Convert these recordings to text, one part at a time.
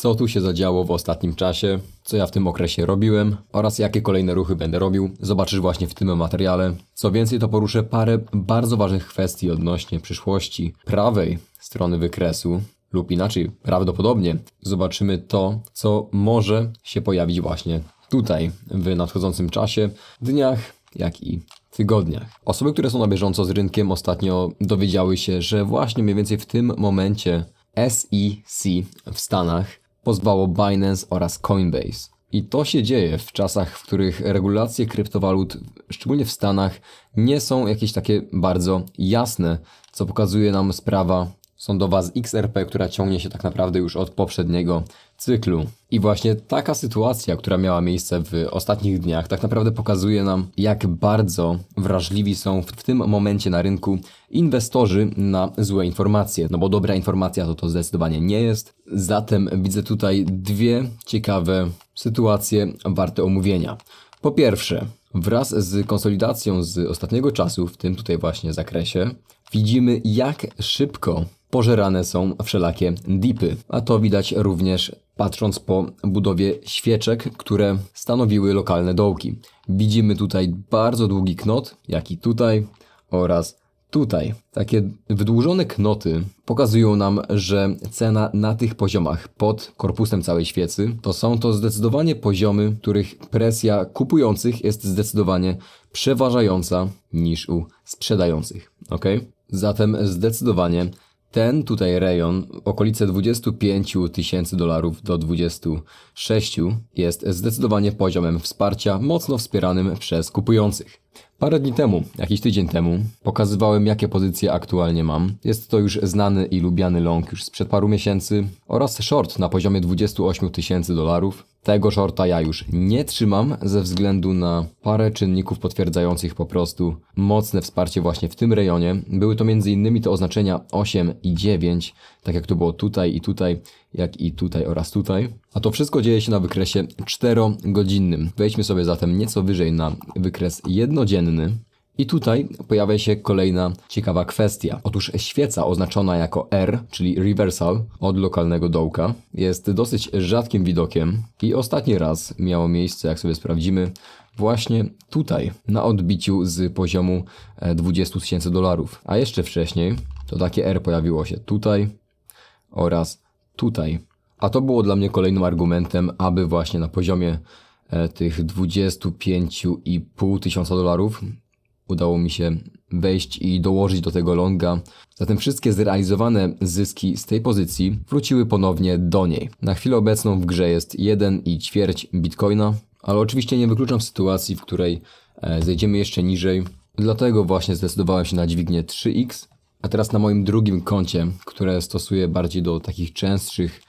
co tu się zadziało w ostatnim czasie, co ja w tym okresie robiłem oraz jakie kolejne ruchy będę robił. Zobaczysz właśnie w tym materiale. Co więcej, to poruszę parę bardzo ważnych kwestii odnośnie przyszłości prawej strony wykresu, lub inaczej, prawdopodobnie zobaczymy to, co może się pojawić właśnie tutaj w nadchodzącym czasie, dniach, jak i tygodniach. Osoby, które są na bieżąco z rynkiem ostatnio dowiedziały się, że właśnie mniej więcej w tym momencie SEC w Stanach pozwało Binance oraz Coinbase. I to się dzieje w czasach, w których regulacje kryptowalut, szczególnie w Stanach, nie są jakieś takie bardzo jasne, co pokazuje nam sprawa sądowa z XRP, która ciągnie się tak naprawdę już od poprzedniego cyklu. I właśnie taka sytuacja, która miała miejsce w ostatnich dniach, tak naprawdę pokazuje nam, jak bardzo wrażliwi są w tym momencie na rynku inwestorzy na złe informacje. No bo dobra informacja to to zdecydowanie nie jest. Zatem widzę tutaj dwie ciekawe sytuacje warte omówienia. Po pierwsze, wraz z konsolidacją z ostatniego czasu, w tym tutaj właśnie zakresie, widzimy jak szybko pożerane są wszelakie dipy, a to widać również patrząc po budowie świeczek, które stanowiły lokalne dołki. Widzimy tutaj bardzo długi knot, jak i tutaj oraz tutaj. Takie wydłużone knoty pokazują nam, że cena na tych poziomach pod korpusem całej świecy to są to zdecydowanie poziomy, których presja kupujących jest zdecydowanie przeważająca niż u sprzedających. Ok? Zatem zdecydowanie ten tutaj rejon, okolice 25 tysięcy dolarów do 26, jest zdecydowanie poziomem wsparcia mocno wspieranym przez kupujących. Parę dni temu, jakiś tydzień temu, pokazywałem jakie pozycje aktualnie mam. Jest to już znany i lubiany long już sprzed paru miesięcy oraz short na poziomie 28 tysięcy dolarów. Tego shorta ja już nie trzymam ze względu na parę czynników potwierdzających po prostu mocne wsparcie właśnie w tym rejonie. Były to m.in. te oznaczenia 8 i 9, tak jak to było tutaj i tutaj jak i tutaj oraz tutaj. A to wszystko dzieje się na wykresie 4-godzinnym. Wejdźmy sobie zatem nieco wyżej na wykres jednodzienny. I tutaj pojawia się kolejna ciekawa kwestia. Otóż świeca oznaczona jako R, czyli reversal od lokalnego dołka, jest dosyć rzadkim widokiem i ostatni raz miało miejsce, jak sobie sprawdzimy, właśnie tutaj, na odbiciu z poziomu 20 e, tysięcy dolarów. A jeszcze wcześniej to takie R pojawiło się tutaj oraz tutaj. A to było dla mnie kolejnym argumentem, aby właśnie na poziomie e, tych 25,5 tysiąca dolarów udało mi się wejść i dołożyć do tego longa. Zatem wszystkie zrealizowane zyski z tej pozycji wróciły ponownie do niej. Na chwilę obecną w grze jest 1 i ćwierć bitcoina, ale oczywiście nie wykluczam sytuacji, w której e, zejdziemy jeszcze niżej. Dlatego właśnie zdecydowałem się na dźwignię 3x, a teraz na moim drugim koncie, które stosuję bardziej do takich częstszych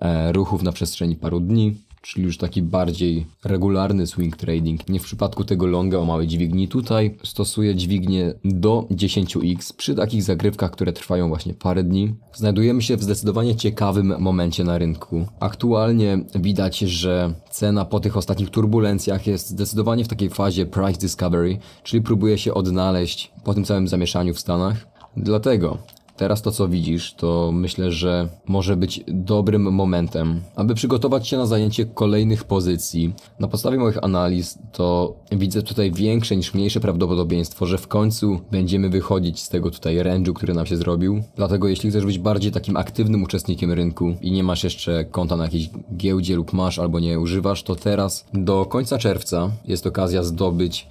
e, ruchów na przestrzeni paru dni, czyli już taki bardziej regularny swing trading. Nie w przypadku tego longa o małej dźwigni. Tutaj stosuję dźwignię do 10x przy takich zagrywkach, które trwają właśnie parę dni. Znajdujemy się w zdecydowanie ciekawym momencie na rynku. Aktualnie widać, że cena po tych ostatnich turbulencjach jest zdecydowanie w takiej fazie price discovery, czyli próbuje się odnaleźć po tym całym zamieszaniu w Stanach. Dlatego teraz to, co widzisz, to myślę, że może być dobrym momentem, aby przygotować się na zajęcie kolejnych pozycji. Na podstawie moich analiz to widzę tutaj większe niż mniejsze prawdopodobieństwo, że w końcu będziemy wychodzić z tego tutaj range'u, który nam się zrobił. Dlatego jeśli chcesz być bardziej takim aktywnym uczestnikiem rynku i nie masz jeszcze konta na jakiejś giełdzie lub masz albo nie używasz, to teraz do końca czerwca jest okazja zdobyć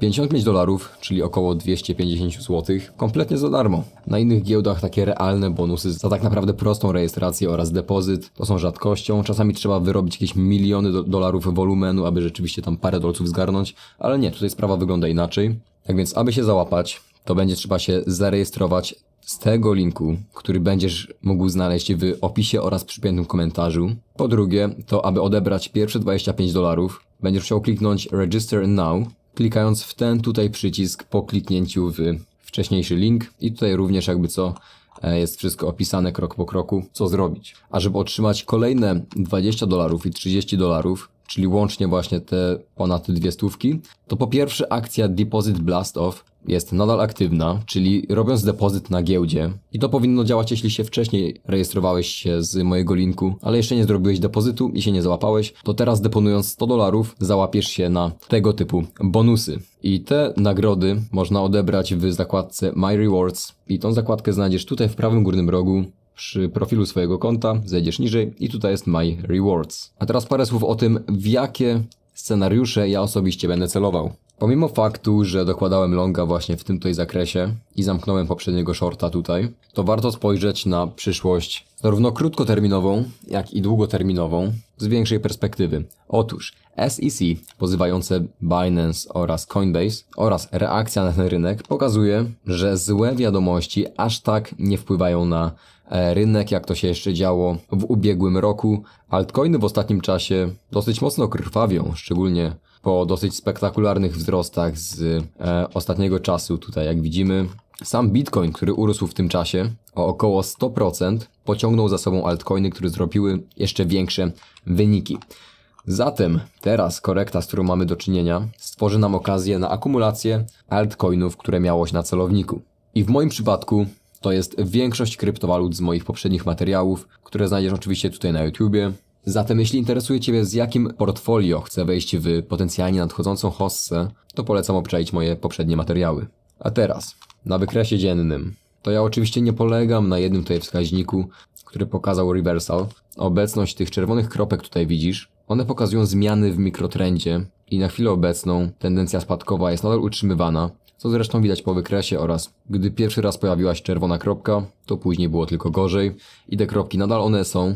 55 e, dolarów, czyli około 250 zł, kompletnie za darmo. Na innych giełdach takie realne bonusy za tak naprawdę prostą rejestrację oraz depozyt to są rzadkością. Czasami trzeba wyrobić jakieś miliony do dolarów wolumenu, aby rzeczywiście tam parę dolców zgarnąć, ale nie, tutaj sprawa wygląda inaczej. Tak więc, aby się załapać, to będzie trzeba się zarejestrować z tego linku, który będziesz mógł znaleźć w opisie oraz przypiętym komentarzu. Po drugie, to aby odebrać pierwsze 25 dolarów, będziesz musiał kliknąć Register Now, klikając w ten tutaj przycisk po kliknięciu w wcześniejszy link i tutaj również jakby co e, jest wszystko opisane krok po kroku, co zrobić. A żeby otrzymać kolejne 20 dolarów i 30 dolarów, czyli łącznie właśnie te ponad dwie stówki, to po pierwsze akcja Deposit Blast Off, jest nadal aktywna, czyli robiąc depozyt na giełdzie. I to powinno działać, jeśli się wcześniej rejestrowałeś się z mojego linku, ale jeszcze nie zrobiłeś depozytu i się nie załapałeś, to teraz deponując 100 dolarów załapiesz się na tego typu bonusy. I te nagrody można odebrać w zakładce My Rewards i tą zakładkę znajdziesz tutaj w prawym górnym rogu przy profilu swojego konta, zejdziesz niżej i tutaj jest My Rewards. A teraz parę słów o tym, w jakie scenariusze ja osobiście będę celował. Pomimo faktu, że dokładałem longa właśnie w tym tutaj zakresie i zamknąłem poprzedniego shorta tutaj, to warto spojrzeć na przyszłość zarówno krótkoterminową, jak i długoterminową z większej perspektywy. Otóż SEC, pozywające Binance oraz Coinbase oraz reakcja na ten rynek pokazuje, że złe wiadomości aż tak nie wpływają na e, rynek, jak to się jeszcze działo w ubiegłym roku. Altcoiny w ostatnim czasie dosyć mocno krwawią, szczególnie po dosyć spektakularnych wzrostach z e, ostatniego czasu tutaj, jak widzimy. Sam Bitcoin, który urósł w tym czasie o około 100%, pociągnął za sobą altcoiny, które zrobiły jeszcze większe wyniki. Zatem teraz korekta, z którą mamy do czynienia, stworzy nam okazję na akumulację altcoinów, które miałoś na celowniku. I w moim przypadku to jest większość kryptowalut z moich poprzednich materiałów, które znajdziesz oczywiście tutaj na YouTubie. Zatem jeśli interesuje Ciebie z jakim portfolio chcę wejść w potencjalnie nadchodzącą hossę, to polecam obczaić moje poprzednie materiały. A teraz, na wykresie dziennym. To ja oczywiście nie polegam na jednym tutaj wskaźniku, który pokazał Reversal. Obecność tych czerwonych kropek tutaj widzisz. One pokazują zmiany w mikrotrendzie i na chwilę obecną tendencja spadkowa jest nadal utrzymywana, co zresztą widać po wykresie oraz gdy pierwszy raz pojawiła się czerwona kropka, to później było tylko gorzej i te kropki nadal one są,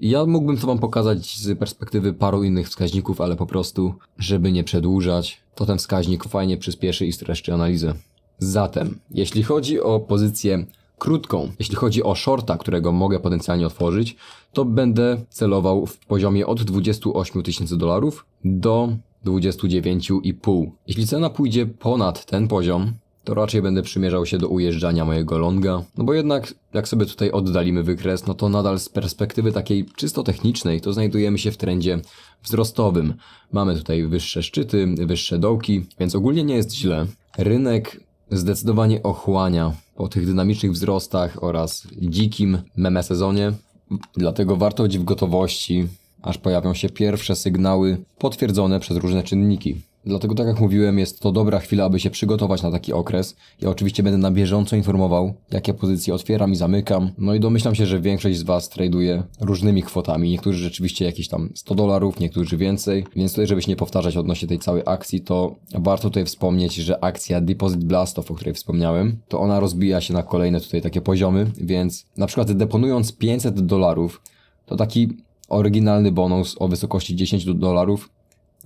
ja mógłbym to wam pokazać z perspektywy paru innych wskaźników, ale po prostu, żeby nie przedłużać, to ten wskaźnik fajnie przyspieszy i streszczy analizę. Zatem, jeśli chodzi o pozycję krótką, jeśli chodzi o shorta, którego mogę potencjalnie otworzyć, to będę celował w poziomie od 28 tysięcy dolarów do 29,5. Jeśli cena pójdzie ponad ten poziom, to raczej będę przymierzał się do ujeżdżania mojego longa, no bo jednak jak sobie tutaj oddalimy wykres, no to nadal z perspektywy takiej czysto technicznej to znajdujemy się w trendzie wzrostowym. Mamy tutaj wyższe szczyty, wyższe dołki, więc ogólnie nie jest źle. Rynek zdecydowanie ochłania po tych dynamicznych wzrostach oraz dzikim meme sezonie, dlatego warto być w gotowości, aż pojawią się pierwsze sygnały potwierdzone przez różne czynniki. Dlatego, tak jak mówiłem, jest to dobra chwila, aby się przygotować na taki okres. Ja oczywiście będę na bieżąco informował, jakie pozycje otwieram i zamykam. No i domyślam się, że większość z Was traduje różnymi kwotami. Niektórzy rzeczywiście jakieś tam 100 dolarów, niektórzy więcej. Więc tutaj, żeby się nie powtarzać odnośnie tej całej akcji, to warto tutaj wspomnieć, że akcja Deposit Blastoff, o której wspomniałem, to ona rozbija się na kolejne tutaj takie poziomy. Więc na przykład deponując 500 dolarów, to taki oryginalny bonus o wysokości 10 dolarów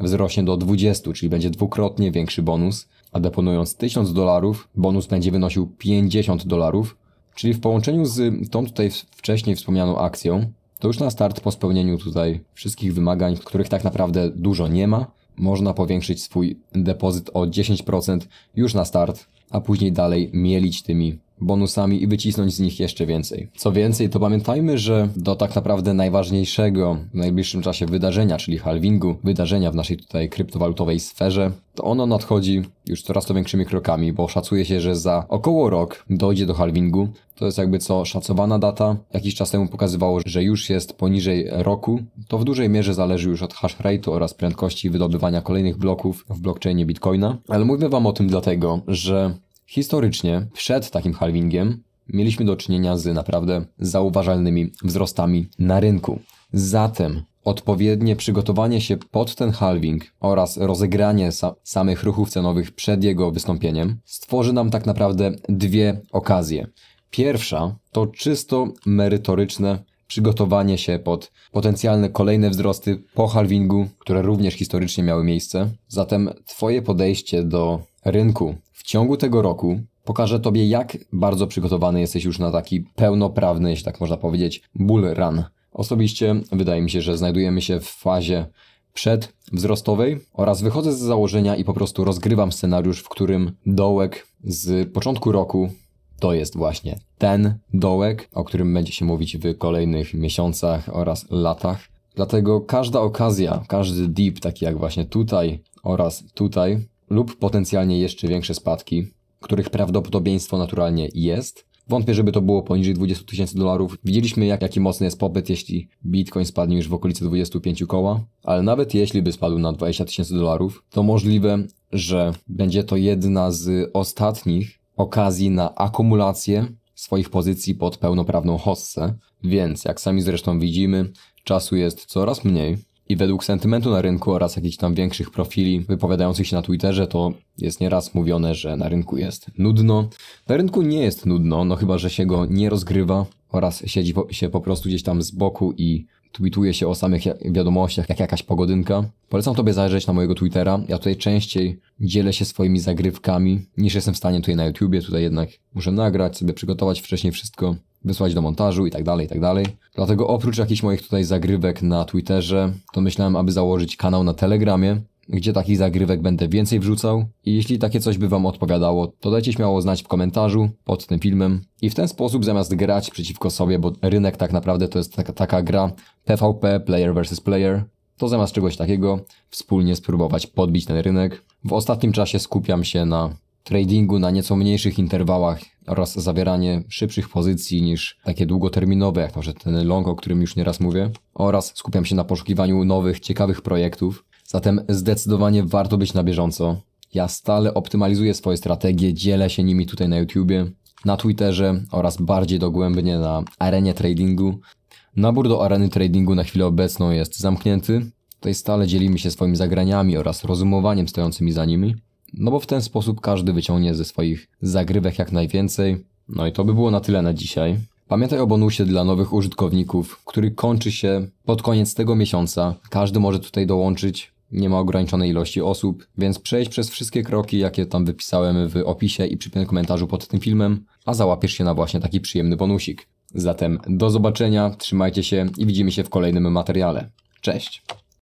wzrośnie do 20, czyli będzie dwukrotnie większy bonus, a deponując 1000 dolarów, bonus będzie wynosił 50 dolarów, czyli w połączeniu z tą tutaj wcześniej wspomnianą akcją, to już na start po spełnieniu tutaj wszystkich wymagań, których tak naprawdę dużo nie ma, można powiększyć swój depozyt o 10% już na start, a później dalej mielić tymi bonusami i wycisnąć z nich jeszcze więcej. Co więcej, to pamiętajmy, że do tak naprawdę najważniejszego w najbliższym czasie wydarzenia, czyli halvingu, wydarzenia w naszej tutaj kryptowalutowej sferze, to ono nadchodzi już coraz to większymi krokami, bo szacuje się, że za około rok dojdzie do halvingu. To jest jakby co szacowana data. Jakiś czas temu pokazywało, że już jest poniżej roku. To w dużej mierze zależy już od hash rate'u oraz prędkości wydobywania kolejnych bloków w blockchainie Bitcoina. Ale mówię wam o tym dlatego, że Historycznie, przed takim halvingiem, mieliśmy do czynienia z naprawdę zauważalnymi wzrostami na rynku. Zatem odpowiednie przygotowanie się pod ten halving oraz rozegranie sa samych ruchów cenowych przed jego wystąpieniem stworzy nam tak naprawdę dwie okazje. Pierwsza to czysto merytoryczne przygotowanie się pod potencjalne kolejne wzrosty po halvingu, które również historycznie miały miejsce. Zatem Twoje podejście do rynku ciągu tego roku pokażę Tobie, jak bardzo przygotowany jesteś już na taki pełnoprawny, jeśli tak można powiedzieć, bull run. Osobiście wydaje mi się, że znajdujemy się w fazie przedwzrostowej oraz wychodzę z założenia i po prostu rozgrywam scenariusz, w którym dołek z początku roku to jest właśnie ten dołek, o którym będzie się mówić w kolejnych miesiącach oraz latach. Dlatego każda okazja, każdy dip, taki jak właśnie tutaj oraz tutaj, lub potencjalnie jeszcze większe spadki, których prawdopodobieństwo naturalnie jest. Wątpię, żeby to było poniżej 20 tysięcy dolarów. Widzieliśmy, jak, jaki mocny jest popyt, jeśli Bitcoin spadnie już w okolicy 25 koła, ale nawet jeśli by spadł na 20 tysięcy dolarów, to możliwe, że będzie to jedna z ostatnich okazji na akumulację swoich pozycji pod pełnoprawną hossę, więc jak sami zresztą widzimy, czasu jest coraz mniej, i według sentymentu na rynku oraz jakichś tam większych profili wypowiadających się na Twitterze, to jest nieraz mówione, że na rynku jest nudno. Na rynku nie jest nudno, no chyba, że się go nie rozgrywa oraz siedzi po, się po prostu gdzieś tam z boku i tweetuje się o samych wiadomościach, jak jakaś pogodynka. Polecam Tobie zajrzeć na mojego Twittera. Ja tutaj częściej dzielę się swoimi zagrywkami niż jestem w stanie tutaj na YouTubie. Tutaj jednak muszę nagrać, sobie przygotować wcześniej wszystko wysłać do montażu i tak dalej, i tak dalej. Dlatego oprócz jakichś moich tutaj zagrywek na Twitterze, to myślałem, aby założyć kanał na Telegramie, gdzie takich zagrywek będę więcej wrzucał. I jeśli takie coś by wam odpowiadało, to dajcie śmiało znać w komentarzu pod tym filmem. I w ten sposób zamiast grać przeciwko sobie, bo rynek tak naprawdę to jest taka, taka gra PvP, player versus player, to zamiast czegoś takiego wspólnie spróbować podbić ten rynek. W ostatnim czasie skupiam się na tradingu na nieco mniejszych interwałach oraz zawieranie szybszych pozycji niż takie długoterminowe, jak na przykład ten long, o którym już nieraz mówię, oraz skupiam się na poszukiwaniu nowych, ciekawych projektów. Zatem zdecydowanie warto być na bieżąco. Ja stale optymalizuję swoje strategie, dzielę się nimi tutaj na YouTubie, na Twitterze oraz bardziej dogłębnie na arenie tradingu. Nabór do areny tradingu na chwilę obecną jest zamknięty. Tutaj stale dzielimy się swoimi zagraniami oraz rozumowaniem stojącymi za nimi no bo w ten sposób każdy wyciągnie ze swoich zagrywek jak najwięcej. No i to by było na tyle na dzisiaj. Pamiętaj o bonusie dla nowych użytkowników, który kończy się pod koniec tego miesiąca. Każdy może tutaj dołączyć. Nie ma ograniczonej ilości osób, więc przejdź przez wszystkie kroki, jakie tam wypisałem w opisie i przypiętym komentarzu pod tym filmem, a załapiesz się na właśnie taki przyjemny bonusik. Zatem do zobaczenia, trzymajcie się i widzimy się w kolejnym materiale. Cześć!